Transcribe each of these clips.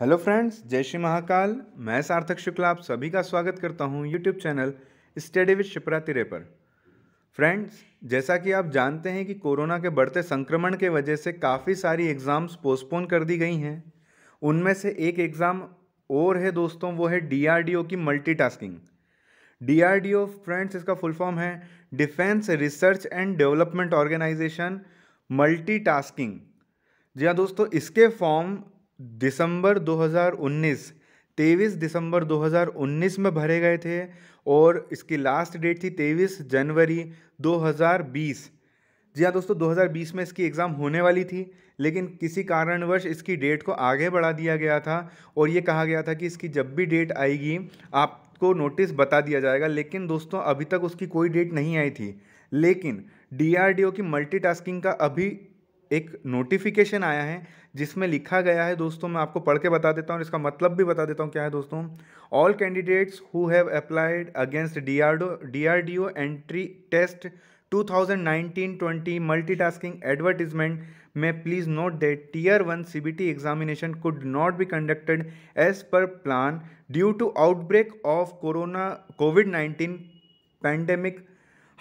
Hello friends जय श्री महाकाल मैं सार्थक शुक्ला आप सभी का स्वागत करता हूं YouTube channel study with Shipra तिरे पर फ्रेंड्स जैसा कि आप जानते हैं कि कोरोना के बढ़ते संक्रमण के वजह से काफ़ी सारी एग्ज़ाम्स पोस्टपोन कर दी गई हैं उनमें से एक एग्ज़ाम और है दोस्तों वो है डीआरडीओ की मल्टीटास्किंग डीआरडीओ फ्रेंड्स इसका फुल फॉर्म है defence research and development organisation multitasking जी हाँ दोस्तों इसके फॉर्म दिसंबर 2019 तेईस दिसंबर 2019 में भरे गए थे और इसकी लास्ट डेट थी तेईस जनवरी 2020 जी हाँ दोस्तों 2020 में इसकी एग्ज़ाम होने वाली थी लेकिन किसी कारणवश इसकी डेट को आगे बढ़ा दिया गया था और ये कहा गया था कि इसकी जब भी डेट आएगी आपको नोटिस बता दिया जाएगा लेकिन दोस्तों अभी तक उसकी कोई डेट नहीं आई थी लेकिन डी की मल्टीटास्किंग का अभी एक नोटिफिकेशन आया है जिसमें लिखा गया है दोस्तों मैं आपको पढ़ के बता देता हूँ इसका मतलब भी बता देता हूँ क्या है दोस्तों all candidates who have applied against D R entry test 2019-20 multitasking advertisement में please note that tier one CBT examination could not be conducted as per plan due to outbreak of corona covid 19 pandemic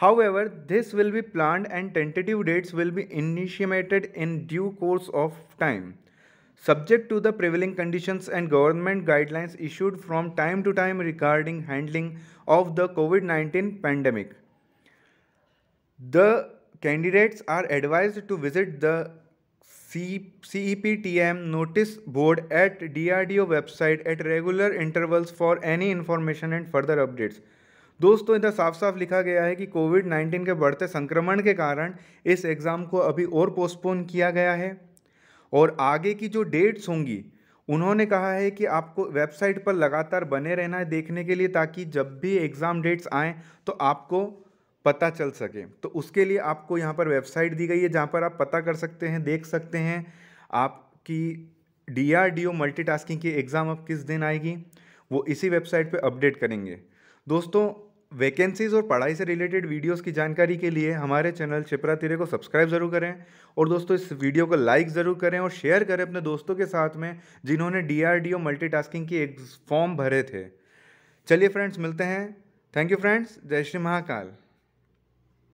However, this will be planned and tentative dates will be initiated in due course of time. Subject to the prevailing conditions and government guidelines issued from time to time regarding handling of the COVID-19 pandemic. The candidates are advised to visit the CEPTM notice board at DRDO website at regular intervals for any information and further updates. दोस्तों इधर साफ साफ लिखा गया है कि Covid nineteen के बढ़ते संक्रमण के कारण इस एग्ज़ाम को अभी और पोस्टपोन किया गया है और आगे की जो डेट्स होंगी उन्होंने कहा है कि आपको वेबसाइट पर लगातार बने रहना है देखने के लिए ताकि जब भी एग्ज़ाम डेट्स आएँ तो आपको पता चल सके तो उसके लिए आपको यहाँ पर वेबसाइट दी गई है जहाँ पर आप पता कर सकते हैं देख सकते हैं आपकी D R D O multi की एग्ज़ाम अब किस दिन आएगी वो इसी वेबसाइट पे अपडेट करेंगे दोस्तों वैकेंसीज़ और पढ़ाई से रिलेटेड वीडियोस की जानकारी के लिए हमारे चैनल छिपरा तिरे को सब्सक्राइब ज़रूर करें और दोस्तों इस वीडियो को लाइक ज़रूर करें और शेयर करें अपने दोस्तों के साथ में जिन्होंने डीआरडीओ मल्टीटास्किंग की एक फॉर्म भरे थे चलिए फ्रेंड्स मिलते हैं थैंक यू फ्रेंड्स जय श्री महाकाल